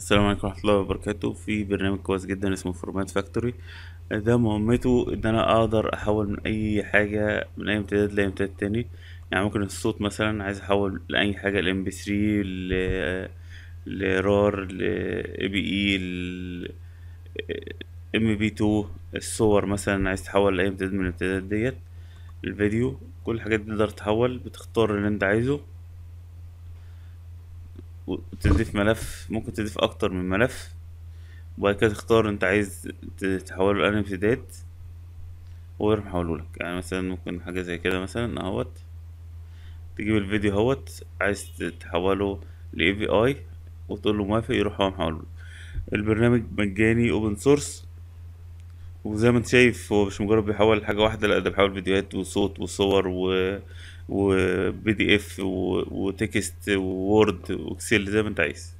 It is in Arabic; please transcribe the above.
السلام عليكم ورحمه الله وبركاته في برنامج كويس جدا اسمه فورمات فاكتوري ده مهمته ان انا اقدر احول من اي حاجه من اي امتداد لاي امتداد تاني يعني ممكن الصوت مثلا عايز احول لاي حاجه لام بي 3 ل لرار ل اي بي اي ل ام بي 2 الصور مثلا عايز تحول لاي امتداد من الامتدادات ديت الفيديو كل الحاجات دي تقدر تحول بتختار اللي انت عايزه وتضيف ملف ممكن تضيف اكتر من ملف وبعد كده تختار انت عايز تحوله لانهي امتداد ويروح محولهولك يعني مثلا ممكن حاجة زي كده مثلا اهوت تجيب الفيديو اهوت عايز تحوله ل اي وتقول له موافق يروح هو محولهولك البرنامج مجاني اوبن سورس وزي ما انت شايف هو مش مجرد بيحول حاجة واحدة لا ده بيحول فيديوهات وصوت وصور و وبي دي اف وتكست وورد واكسل زي ما انت عايز